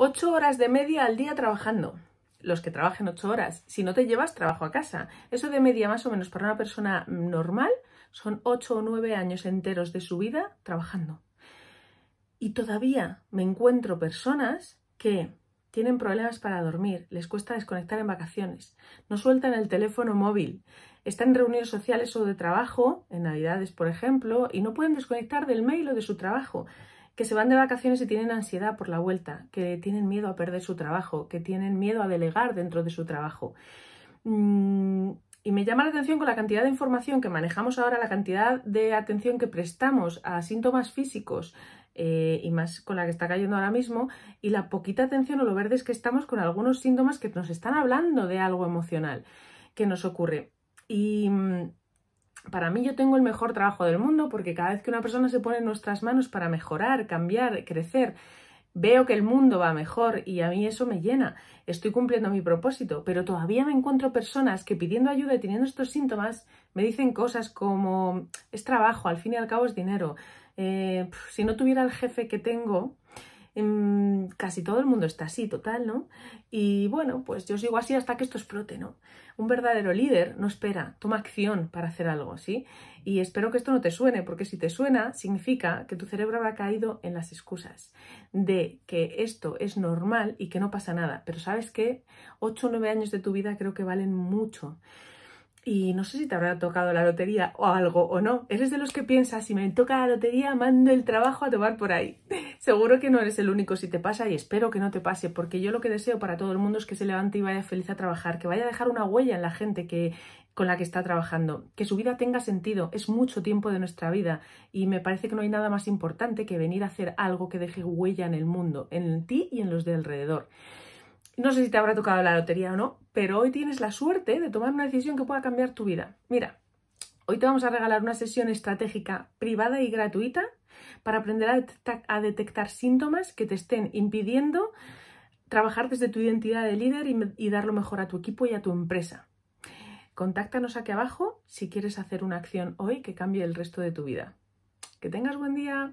Ocho horas de media al día trabajando. Los que trabajen ocho horas. Si no te llevas trabajo a casa. Eso de media más o menos para una persona normal son ocho o nueve años enteros de su vida trabajando. Y todavía me encuentro personas que tienen problemas para dormir, les cuesta desconectar en vacaciones, no sueltan el teléfono móvil, están en reuniones sociales o de trabajo, en Navidades por ejemplo, y no pueden desconectar del mail o de su trabajo que se van de vacaciones y tienen ansiedad por la vuelta, que tienen miedo a perder su trabajo, que tienen miedo a delegar dentro de su trabajo. Mm, y me llama la atención con la cantidad de información que manejamos ahora, la cantidad de atención que prestamos a síntomas físicos eh, y más con la que está cayendo ahora mismo, y la poquita atención o lo verdes es que estamos con algunos síntomas que nos están hablando de algo emocional que nos ocurre. Y mm, para mí yo tengo el mejor trabajo del mundo porque cada vez que una persona se pone en nuestras manos para mejorar, cambiar, crecer, veo que el mundo va mejor y a mí eso me llena. Estoy cumpliendo mi propósito, pero todavía me encuentro personas que pidiendo ayuda y teniendo estos síntomas me dicen cosas como es trabajo, al fin y al cabo es dinero. Eh, si no tuviera el jefe que tengo, Em, casi todo el mundo está así, total, ¿no? Y bueno, pues yo sigo así hasta que esto explote, ¿no? Un verdadero líder no espera, toma acción para hacer algo, ¿sí? Y espero que esto no te suene, porque si te suena, significa que tu cerebro habrá caído en las excusas de que esto es normal y que no pasa nada. Pero sabes que 8 o 9 años de tu vida creo que valen mucho. Y no sé si te habrá tocado la lotería o algo o no. Eres de los que piensas, si me toca la lotería, mando el trabajo a tomar por ahí. Seguro que no eres el único si te pasa y espero que no te pase, porque yo lo que deseo para todo el mundo es que se levante y vaya feliz a trabajar, que vaya a dejar una huella en la gente que con la que está trabajando, que su vida tenga sentido, es mucho tiempo de nuestra vida y me parece que no hay nada más importante que venir a hacer algo que deje huella en el mundo, en ti y en los de alrededor. No sé si te habrá tocado la lotería o no, pero hoy tienes la suerte de tomar una decisión que pueda cambiar tu vida. Mira, Hoy te vamos a regalar una sesión estratégica privada y gratuita para aprender a detectar, síntomas que te estén impidiendo trabajar desde tu identidad de líder y, y dar lo mejor a tu equipo y a tu empresa. Contáctanos aquí abajo si quieres hacer una acción hoy que cambie el resto de tu vida. Que tengas buen día.